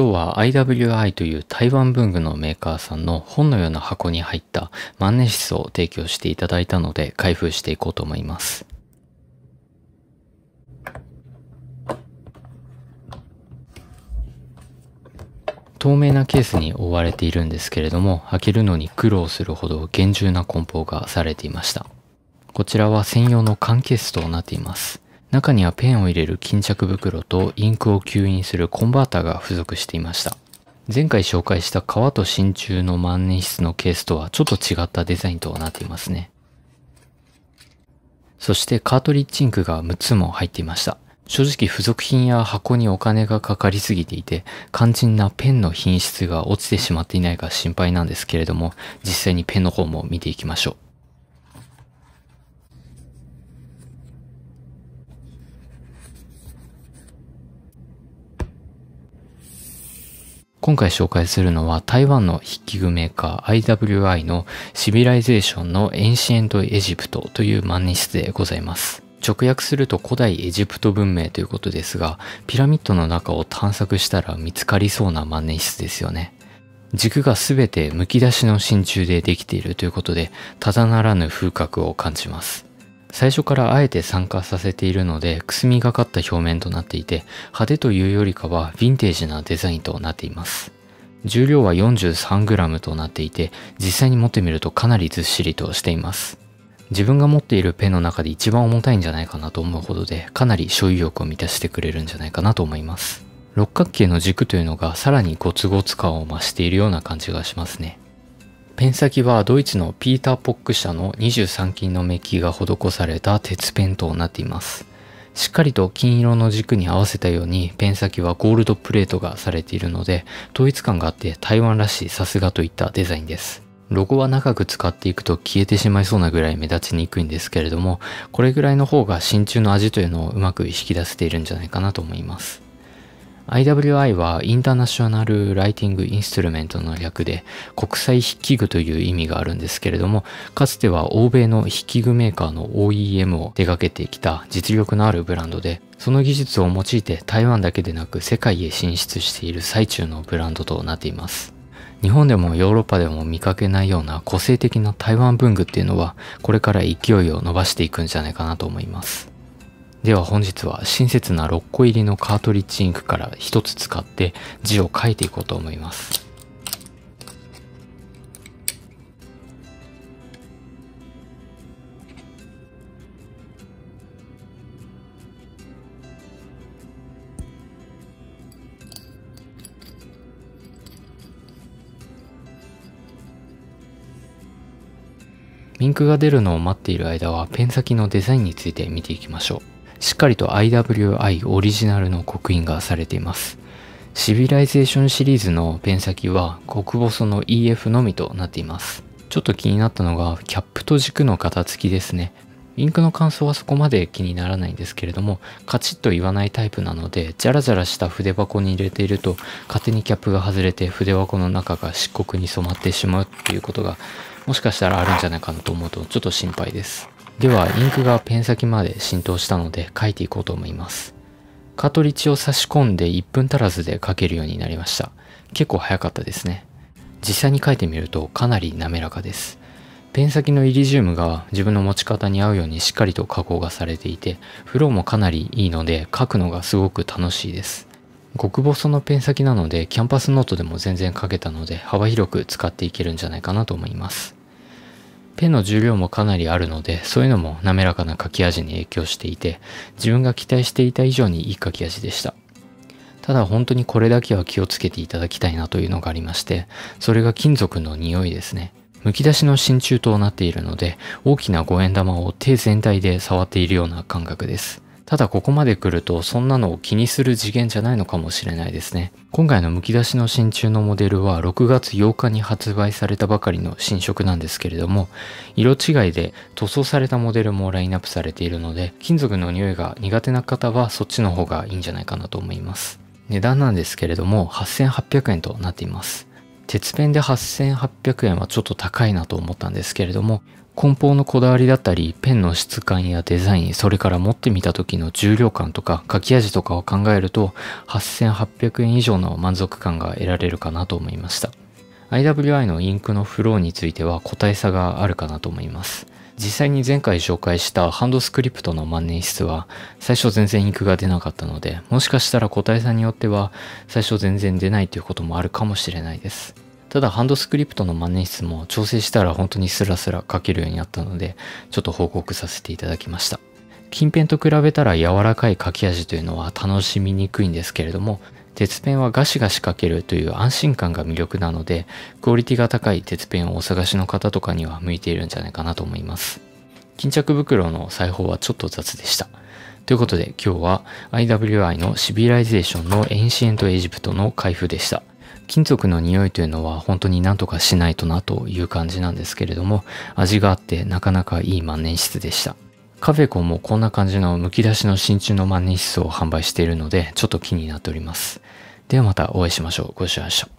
今日は IWI という台湾文具のメーカーさんの本のような箱に入った万年筆を提供していただいたので開封していこうと思います。透明なケースに覆われているんですけれども開けるのに苦労するほど厳重な梱包がされていましたこちらは専用の缶ケースとなっています中にはペンを入れる巾着袋とインクを吸引するコンバータが付属していました。前回紹介した革と真鍮の万年筆のケースとはちょっと違ったデザインとなっていますね。そしてカートリッジインクが6つも入っていました。正直付属品や箱にお金がかかりすぎていて、肝心なペンの品質が落ちてしまっていないか心配なんですけれども、実際にペンの方も見ていきましょう。今回紹介するのは台湾の筆記具メーカー IWI のシビライゼーションのエンシエントエジプトという万年筆でございます。直訳すると古代エジプト文明ということですが、ピラミッドの中を探索したら見つかりそうな万年筆ですよね。軸がすべて剥き出しの真鍮でできているということで、ただならぬ風格を感じます。最初からあえて酸化させているのでくすみがかった表面となっていて派手というよりかはヴィンテージなデザインとなっています重量は 43g となっていて実際に持ってみるとかなりずっしりとしています自分が持っているペンの中で一番重たいんじゃないかなと思うほどでかなり所有欲を満たしてくれるんじゃないかなと思います六角形の軸というのがさらにゴツゴツ感を増しているような感じがしますねペン先はドイツのピーター・ポック社の23金のメッキが施された鉄ペンとなっています。しっかりと金色の軸に合わせたようにペン先はゴールドプレートがされているので統一感があって台湾らしいさすがといったデザインです。ロゴは長く使っていくと消えてしまいそうなぐらい目立ちにくいんですけれどもこれぐらいの方が真鍮の味というのをうまく引き出せているんじゃないかなと思います。IWI はインターナショナルライティングインストゥルメントの略で国際筆記具という意味があるんですけれども、かつては欧米の筆記具メーカーの OEM を手掛けてきた実力のあるブランドで、その技術を用いて台湾だけでなく世界へ進出している最中のブランドとなっています。日本でもヨーロッパでも見かけないような個性的な台湾文具っていうのはこれから勢いを伸ばしていくんじゃないかなと思います。では本日は親切な6個入りのカートリッジインクから1つ使って字を書いていこうと思います。インクが出るのを待っている間はペン先のデザインについて見ていきましょう。しっかりと IWI オリジナルの刻印がされています。シビライゼーションシリーズのペン先は極細の EF のみとなっています。ちょっと気になったのがキャップと軸の型付きですね。インクの乾燥はそこまで気にならないんですけれども、カチッと言わないタイプなので、ジャラジャラした筆箱に入れていると、勝手にキャップが外れて筆箱の中が漆黒に染まってしまうっていうことが、もしかしたらあるんじゃないかなと思うと、ちょっと心配です。ではインクがペン先まで浸透したので書いていこうと思いますカートリッジを差し込んで1分足らずで書けるようになりました結構早かったですね実際に書いてみるとかなり滑らかですペン先のイリジウムが自分の持ち方に合うようにしっかりと加工がされていてフローもかなりいいので書くのがすごく楽しいです極細のペン先なのでキャンパスノートでも全然書けたので幅広く使っていけるんじゃないかなと思いますペンの重量もかなりあるので、そういうのも滑らかな書き味に影響していて、自分が期待していた以上にいい書き味でした。ただ本当にこれだけは気をつけていただきたいなというのがありまして、それが金属の匂いですね。むき出しの真鍮となっているので、大きな五円玉を手全体で触っているような感覚です。ただここまで来るとそんなのを気にする次元じゃないのかもしれないですね。今回のむき出しの真鍮のモデルは6月8日に発売されたばかりの新色なんですけれども、色違いで塗装されたモデルもラインナップされているので、金属の匂いが苦手な方はそっちの方がいいんじゃないかなと思います。値段なんですけれども8800円となっています。鉄ペンで8800円はちょっと高いなと思ったんですけれども、梱包のこだわりだったり、ペンの質感やデザイン、それから持ってみた時の重量感とか書き味とかを考えると、8800円以上の満足感が得られるかなと思いました。IWI のインクのフローについては個体差があるかなと思います。実際に前回紹介したハンドスクリプトの万年筆は最初全然インクが出なかったのでもしかしたら個体差によっては最初全然出ないということもあるかもしれないです。ただハンドスクリプトの万年筆も調整したら本当にスラスラ書けるようになったのでちょっと報告させていただきました近ペンと比べたら柔らかい書き味というのは楽しみにくいんですけれども鉄ペンはガシガシ書けるという安心感が魅力なのでクオリティが高い鉄ペンをお探しの方とかには向いているんじゃないかなと思います巾着袋の裁縫はちょっと雑でしたということで今日は IWI のシビライゼーションのエンシエントエジプトの開封でした金属の匂いというのは本当になんとかしないとなという感じなんですけれども味があってなかなかいい万年筆でしたカフェコンもこんな感じのむき出しの真鍮の万年筆を販売しているのでちょっと気になっておりますではまたお会いしましょうご視聴ありがとう